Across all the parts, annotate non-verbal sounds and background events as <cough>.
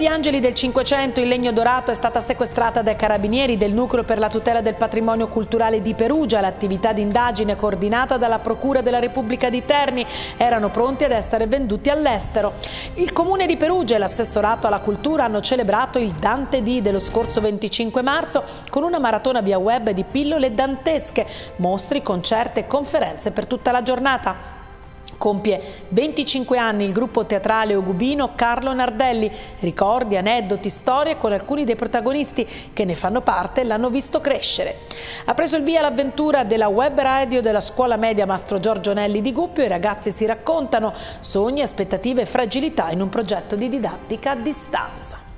di angeli del Cinquecento in legno dorato è stata sequestrata dai carabinieri del Nucleo per la tutela del patrimonio culturale di Perugia. L'attività di indagine coordinata dalla Procura della Repubblica di Terni erano pronti ad essere venduti all'estero. Il Comune di Perugia e l'assessorato alla cultura hanno celebrato il Dante D dello scorso 25 marzo con una maratona via web di pillole dantesche, mostri, concerti e conferenze per tutta la giornata. Compie 25 anni il gruppo teatrale Ogubino Carlo Nardelli. Ricordi, aneddoti, storie con alcuni dei protagonisti che ne fanno parte l'hanno visto crescere. Ha preso il via l'avventura della web radio della scuola media Mastro Giorgio Nelli di Guppio. I ragazzi si raccontano sogni, aspettative e fragilità in un progetto di didattica a distanza.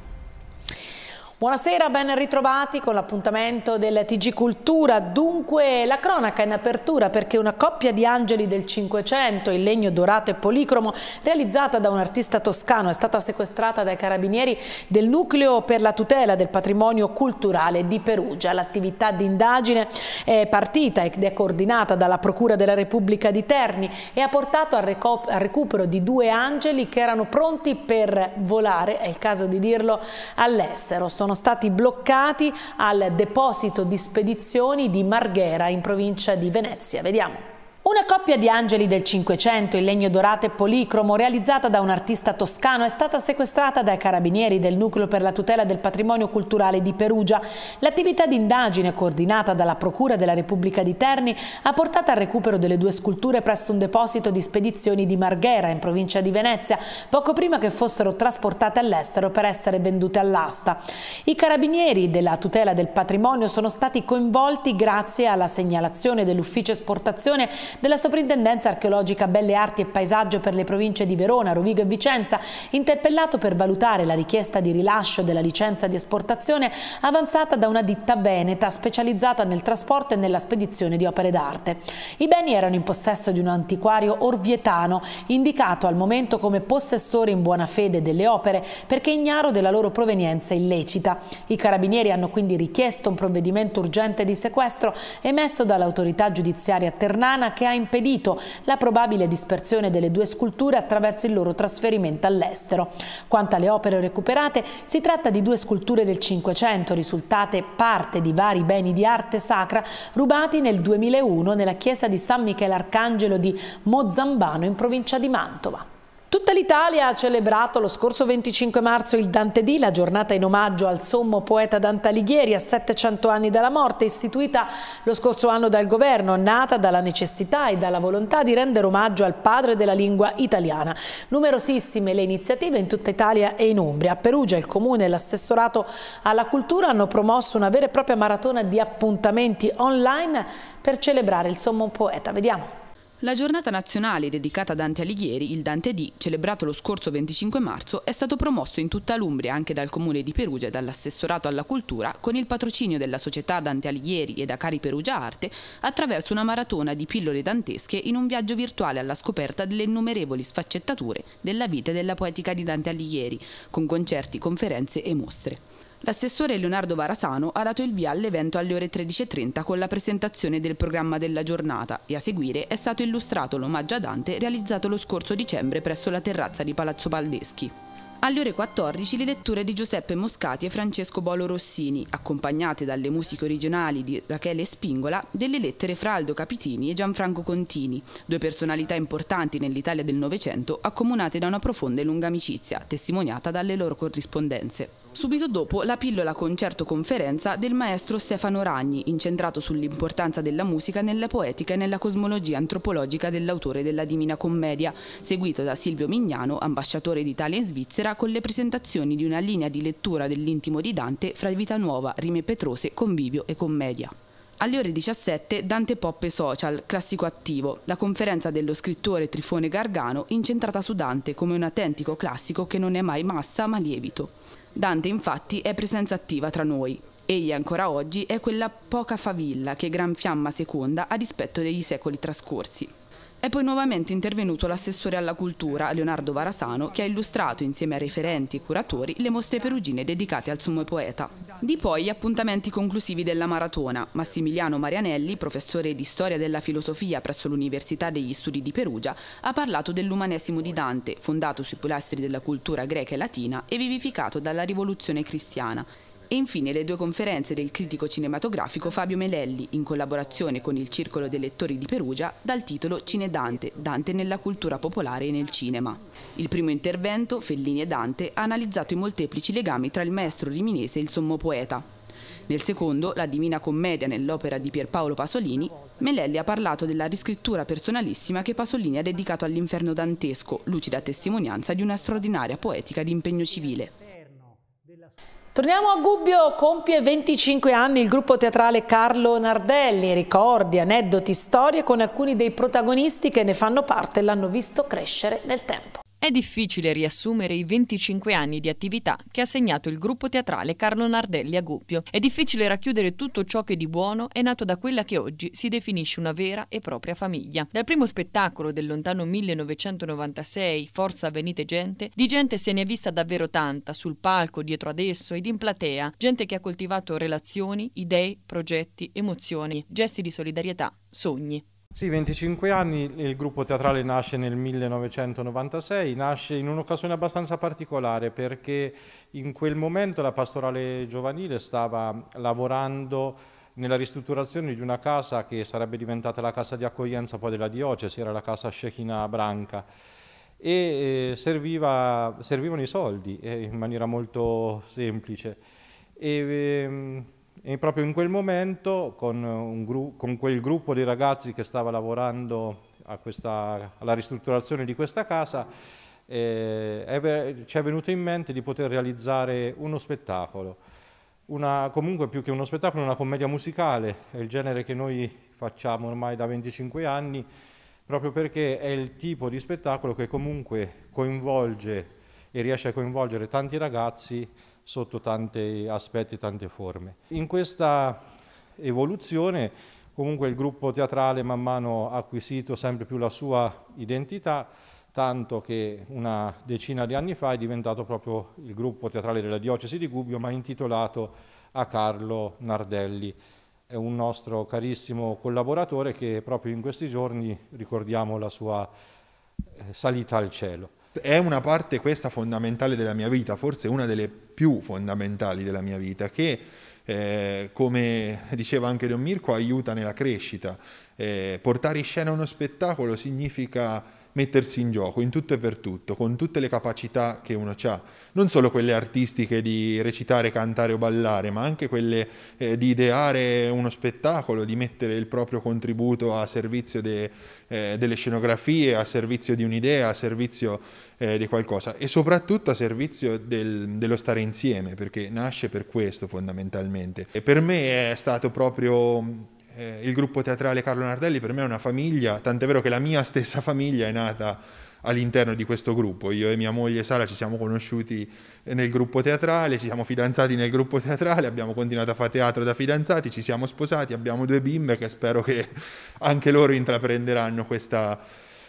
Buonasera, ben ritrovati con l'appuntamento del TG Cultura. Dunque la cronaca è in apertura perché una coppia di angeli del Cinquecento in legno dorato e policromo realizzata da un artista toscano è stata sequestrata dai carabinieri del Nucleo per la tutela del patrimonio culturale di Perugia. L'attività di indagine è partita ed è coordinata dalla Procura della Repubblica di Terni e ha portato al, al recupero di due angeli che erano pronti per volare, è il caso di dirlo, all'estero. Sono sono stati bloccati al deposito di spedizioni di Marghera in provincia di Venezia. Vediamo. Una coppia di angeli del Cinquecento in legno dorato e policromo realizzata da un artista toscano è stata sequestrata dai carabinieri del Nucleo per la tutela del patrimonio culturale di Perugia. L'attività di indagine coordinata dalla Procura della Repubblica di Terni ha portato al recupero delle due sculture presso un deposito di spedizioni di Marghera in provincia di Venezia, poco prima che fossero trasportate all'estero per essere vendute all'asta. I carabinieri della tutela del patrimonio sono stati coinvolti grazie alla segnalazione dell'ufficio esportazione della Soprintendenza Archeologica Belle Arti e Paesaggio per le province di Verona, Rovigo e Vicenza, interpellato per valutare la richiesta di rilascio della licenza di esportazione avanzata da una ditta veneta specializzata nel trasporto e nella spedizione di opere d'arte. I beni erano in possesso di un antiquario orvietano, indicato al momento come possessore in buona fede delle opere perché ignaro della loro provenienza illecita. I carabinieri hanno quindi richiesto un provvedimento urgente di sequestro emesso dall'autorità giudiziaria ternana che che ha impedito la probabile dispersione delle due sculture attraverso il loro trasferimento all'estero. Quanto alle opere recuperate, si tratta di due sculture del Cinquecento risultate parte di vari beni di arte sacra rubati nel 2001 nella chiesa di San Michele Arcangelo di Mozambano in provincia di Mantova. Tutta l'Italia ha celebrato lo scorso 25 marzo il Dante Dì, la giornata in omaggio al sommo poeta Dante Alighieri a 700 anni dalla morte, istituita lo scorso anno dal governo, nata dalla necessità e dalla volontà di rendere omaggio al padre della lingua italiana. Numerosissime le iniziative in tutta Italia e in Umbria. A Perugia il comune e l'assessorato alla cultura hanno promosso una vera e propria maratona di appuntamenti online per celebrare il sommo poeta. Vediamo. La giornata nazionale dedicata a Dante Alighieri, il Dante D, celebrato lo scorso 25 marzo, è stato promosso in tutta l'Umbria anche dal Comune di Perugia e dall'assessorato alla cultura con il patrocinio della società Dante Alighieri e da Cari Perugia Arte attraverso una maratona di pillole dantesche in un viaggio virtuale alla scoperta delle innumerevoli sfaccettature della vita e della poetica di Dante Alighieri, con concerti, conferenze e mostre. L'assessore Leonardo Varasano ha dato il via all'evento alle ore 13.30 con la presentazione del programma della giornata e a seguire è stato illustrato l'omaggio a Dante realizzato lo scorso dicembre presso la terrazza di Palazzo Baldeschi. Alle ore 14 le letture di Giuseppe Moscati e Francesco Bolo Rossini, accompagnate dalle musiche originali di Rachele Spingola, delle lettere fra Aldo Capitini e Gianfranco Contini, due personalità importanti nell'Italia del Novecento accomunate da una profonda e lunga amicizia, testimoniata dalle loro corrispondenze. Subito dopo la pillola concerto-conferenza del maestro Stefano Ragni, incentrato sull'importanza della musica nella poetica e nella cosmologia antropologica dell'autore della Divina Commedia, seguito da Silvio Mignano, ambasciatore d'Italia in Svizzera, con le presentazioni di una linea di lettura dell'intimo di Dante fra Vita Nuova, Rime Petrose, Convivio e Commedia. Alle ore 17 Dante Poppe Social, classico attivo, la conferenza dello scrittore Trifone Gargano incentrata su Dante come un autentico classico che non è mai massa ma lievito. Dante infatti è presenza attiva tra noi. Egli ancora oggi è quella poca favilla che Gran Fiamma seconda a dispetto degli secoli trascorsi. È poi nuovamente intervenuto l'assessore alla cultura, Leonardo Varasano, che ha illustrato insieme a referenti e curatori le mostre perugine dedicate al sommo poeta. Di poi gli appuntamenti conclusivi della maratona. Massimiliano Marianelli, professore di storia della filosofia presso l'Università degli Studi di Perugia, ha parlato dell'umanesimo di Dante, fondato sui pilastri della cultura greca e latina e vivificato dalla rivoluzione cristiana. E infine le due conferenze del critico cinematografico Fabio Melelli, in collaborazione con il Circolo dei Lettori di Perugia, dal titolo Cine Dante, Dante nella cultura popolare e nel cinema. Il primo intervento, Fellini e Dante, ha analizzato i molteplici legami tra il maestro riminese e il sommo poeta. Nel secondo, La Divina Commedia nell'opera di Pierpaolo Pasolini, Melelli ha parlato della riscrittura personalissima che Pasolini ha dedicato all'inferno dantesco, lucida testimonianza di una straordinaria poetica di impegno civile. Torniamo a Gubbio, compie 25 anni il gruppo teatrale Carlo Nardelli, ricordi, aneddoti, storie con alcuni dei protagonisti che ne fanno parte e l'hanno visto crescere nel tempo. È difficile riassumere i 25 anni di attività che ha segnato il gruppo teatrale Carlo Nardelli a Gubbio. È difficile racchiudere tutto ciò che di buono è nato da quella che oggi si definisce una vera e propria famiglia. Dal primo spettacolo del lontano 1996, Forza Venite Gente, di gente se ne è vista davvero tanta, sul palco, dietro ad esso ed in platea, gente che ha coltivato relazioni, idee, progetti, emozioni, gesti di solidarietà, sogni. Sì, 25 anni, il gruppo teatrale nasce nel 1996, nasce in un'occasione abbastanza particolare perché in quel momento la pastorale giovanile stava lavorando nella ristrutturazione di una casa che sarebbe diventata la casa di accoglienza poi della diocesi, era la casa Shekhinah Branca e eh, serviva, servivano i soldi eh, in maniera molto semplice. E, eh, e proprio in quel momento, con, con, quel gruppo di ragazzi che stava lavorando questa, alla ristrutturazione di questa casa, eh, è, ci è venuto in mente di poter realizzare uno spettacolo. Una, comunque più che uno spettacolo, una commedia musicale, è il genere che noi facciamo ormai da 25 anni, proprio perché è il tipo di spettacolo che comunque coinvolge e riesce a coinvolgere tanti ragazzi sotto tanti aspetti e tante forme. In questa evoluzione comunque il gruppo teatrale man mano ha acquisito sempre più la sua identità, tanto che una decina di anni fa è diventato proprio il gruppo teatrale della diocesi di Gubbio, ma intitolato a Carlo Nardelli. È un nostro carissimo collaboratore che proprio in questi giorni ricordiamo la sua eh, salita al cielo è una parte questa fondamentale della mia vita, forse una delle più fondamentali della mia vita, che eh, come diceva anche Don Mirko aiuta nella crescita. Eh, portare in scena uno spettacolo significa mettersi in gioco in tutto e per tutto, con tutte le capacità che uno ha, non solo quelle artistiche di recitare, cantare o ballare, ma anche quelle eh, di ideare uno spettacolo, di mettere il proprio contributo a servizio de, eh, delle scenografie, a servizio di un'idea, a servizio eh, di qualcosa e soprattutto a servizio del, dello stare insieme, perché nasce per questo fondamentalmente. E per me è stato proprio eh, il gruppo teatrale Carlo Nardelli per me è una famiglia, tant'è vero che la mia stessa <laughs> famiglia è nata all'interno di questo gruppo. Io e mia moglie Sara ci siamo conosciuti nel gruppo teatrale, ci siamo fidanzati nel gruppo teatrale, abbiamo continuato a fare teatro da fidanzati, ci siamo sposati, abbiamo due bimbe che spero che <laughs> anche loro intraprenderanno questa,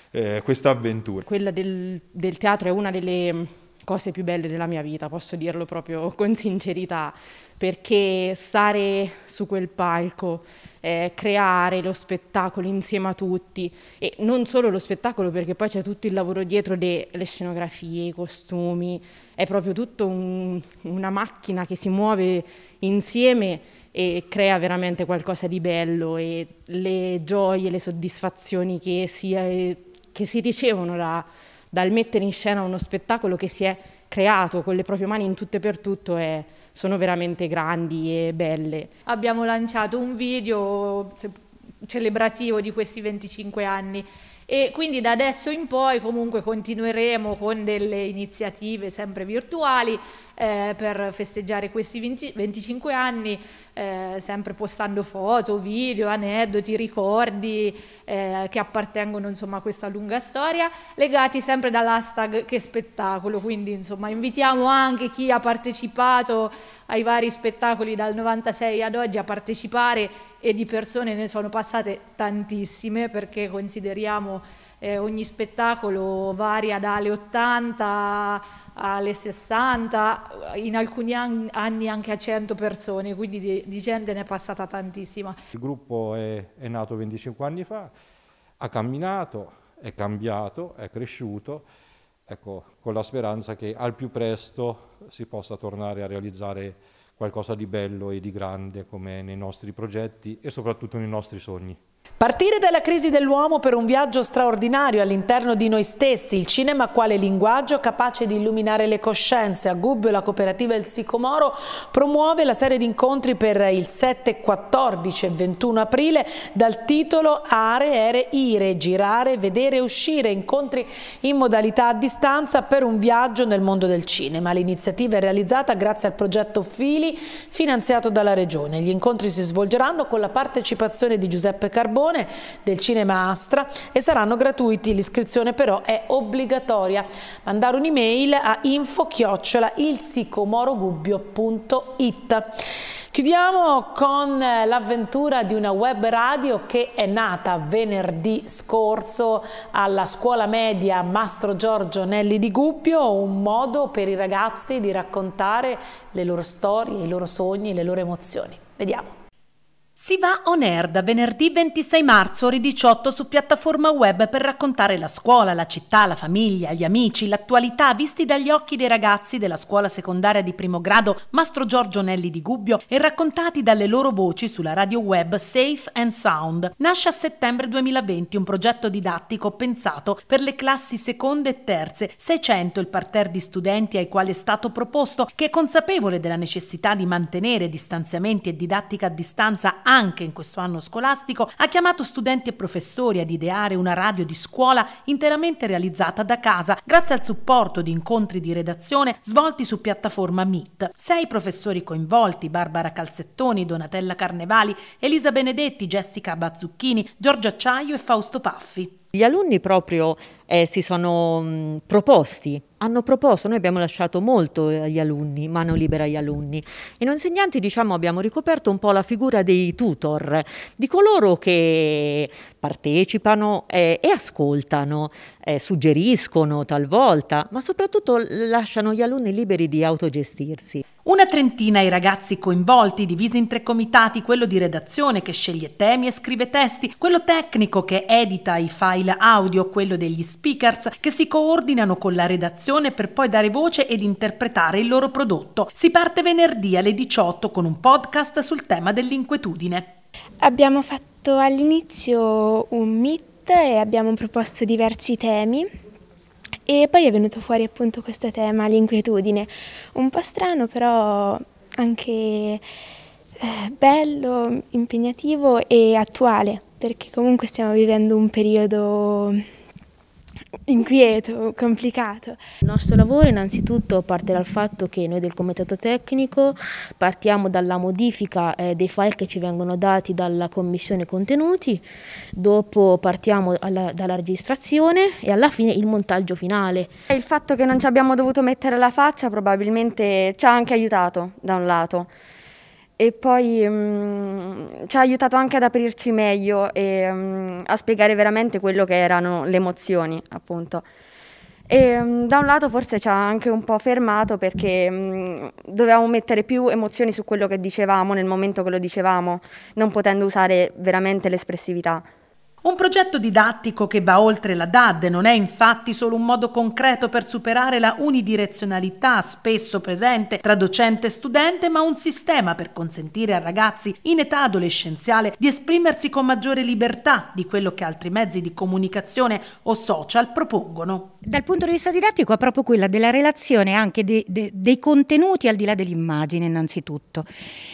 eh, questa avventura. Quella del, del teatro è una delle cose più belle della mia vita, posso dirlo proprio <laughs> con sincerità, perché stare su quel palco, eh, creare lo spettacolo insieme a tutti, e non solo lo spettacolo perché poi c'è tutto il lavoro dietro delle scenografie, i costumi, è proprio tutta un, una macchina che si muove insieme e crea veramente qualcosa di bello e le gioie, le soddisfazioni che si, eh, che si ricevono da dal mettere in scena uno spettacolo che si è creato con le proprie mani in tutto e per tutto e sono veramente grandi e belle. Abbiamo lanciato un video celebrativo di questi 25 anni e quindi da adesso in poi comunque continueremo con delle iniziative sempre virtuali eh, per festeggiare questi 20, 25 anni, eh, sempre postando foto, video, aneddoti, ricordi eh, che appartengono insomma, a questa lunga storia, legati sempre dall'hashtag che spettacolo, quindi insomma invitiamo anche chi ha partecipato ai vari spettacoli dal 96 ad oggi a partecipare e di persone ne sono passate tantissime perché consideriamo eh, ogni spettacolo varia dalle 80 alle 60, in alcuni anni anche a 100 persone, quindi di, di gente ne è passata tantissima. Il gruppo è, è nato 25 anni fa, ha camminato, è cambiato, è cresciuto, ecco, con la speranza che al più presto si possa tornare a realizzare qualcosa di bello e di grande come nei nostri progetti e soprattutto nei nostri sogni. Partire dalla crisi dell'uomo per un viaggio straordinario all'interno di noi stessi, il cinema quale linguaggio capace di illuminare le coscienze. A Gubbio la cooperativa Il Sicomoro promuove la serie di incontri per il 7, 14 e 21 aprile dal titolo Are, Ere, Ire, girare, vedere, uscire, incontri in modalità a distanza per un viaggio nel mondo del cinema. L'iniziativa è realizzata grazie al progetto Fili finanziato dalla Regione. Gli incontri si svolgeranno con la partecipazione di Giuseppe Carboni Carbone del Cinema Astra e saranno gratuiti, l'iscrizione però è obbligatoria. Mandare un'email a info-ilsicomorogubbio.it Chiudiamo con l'avventura di una web radio che è nata venerdì scorso alla scuola media Mastro Giorgio Nelli di Gubbio, un modo per i ragazzi di raccontare le loro storie, i loro sogni, le loro emozioni. Vediamo. Si va on air da venerdì 26 marzo ore 18 su piattaforma web per raccontare la scuola, la città, la famiglia, gli amici, l'attualità visti dagli occhi dei ragazzi della scuola secondaria di primo grado Mastro Giorgio Nelli di Gubbio e raccontati dalle loro voci sulla radio web Safe and Sound. Nasce a settembre 2020 un progetto didattico pensato per le classi seconde e terze, 600 il parterre di studenti ai quali è stato proposto che è consapevole della necessità di mantenere distanziamenti e didattica a distanza anche anche in questo anno scolastico, ha chiamato studenti e professori ad ideare una radio di scuola interamente realizzata da casa, grazie al supporto di incontri di redazione svolti su piattaforma Meet. Sei professori coinvolti, Barbara Calzettoni, Donatella Carnevali, Elisa Benedetti, Jessica Bazzucchini, Giorgio Acciaio e Fausto Paffi. Gli alunni proprio eh, si sono mh, mm, proposti, hanno proposto, noi abbiamo lasciato molto agli eh, alunni, mano libera agli alunni. E noi insegnanti diciamo, abbiamo ricoperto un po' la figura dei tutor, di coloro che partecipano eh, e ascoltano, eh, suggeriscono talvolta, ma soprattutto lasciano gli alunni liberi di autogestirsi. Una trentina i ragazzi coinvolti, divisi in tre comitati, quello di redazione che sceglie temi e scrive testi, quello tecnico che edita i file audio, quello degli speakers che si coordinano con la redazione per poi dare voce ed interpretare il loro prodotto. Si parte venerdì alle 18 con un podcast sul tema dell'inquietudine. Abbiamo fatto all'inizio un meet e abbiamo proposto diversi temi e poi è venuto fuori appunto questo tema, l'inquietudine, un po' strano però anche eh, bello, impegnativo e attuale, perché comunque stiamo vivendo un periodo inquieto, complicato. Il nostro lavoro innanzitutto parte dal fatto che noi del comitato tecnico partiamo dalla modifica eh, dei file che ci vengono dati dalla commissione contenuti, dopo partiamo alla, dalla registrazione e alla fine il montaggio finale. Il fatto che non ci abbiamo dovuto mettere la faccia probabilmente ci ha anche aiutato da un lato e poi mh, mm, ci ha aiutato anche ad aprirci meglio e mh, mm, a spiegare veramente quello che erano le emozioni, appunto. E mh, mm, da un lato forse ci ha anche un po' fermato perché dovevamo mettere più emozioni su quello che dicevamo nel momento che lo dicevamo, non potendo usare veramente l'espressività. Un progetto didattico che va oltre la DAD non è infatti solo un modo concreto per superare la unidirezionalità spesso presente tra docente e studente, ma un sistema per consentire a ragazzi in età adolescenziale di esprimersi con maggiore libertà di quello che altri mezzi di comunicazione o social propongono. Dal punto di vista didattico è proprio quella della relazione anche de, de, dei contenuti al di là dell'immagine innanzitutto,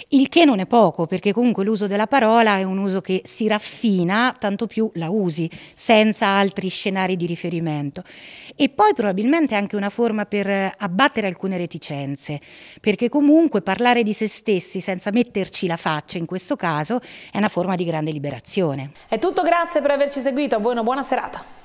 il che non è poco perché comunque l'uso della parola è un uso che si raffina tanto più più la usi, senza altri scenari di riferimento. E poi probabilmente anche una forma per eh, abbattere alcune reticenze, perché comunque parlare di se stessi senza metterci la faccia in questo caso è una forma di grande liberazione. È tutto, grazie per averci seguito, a voi una buona serata.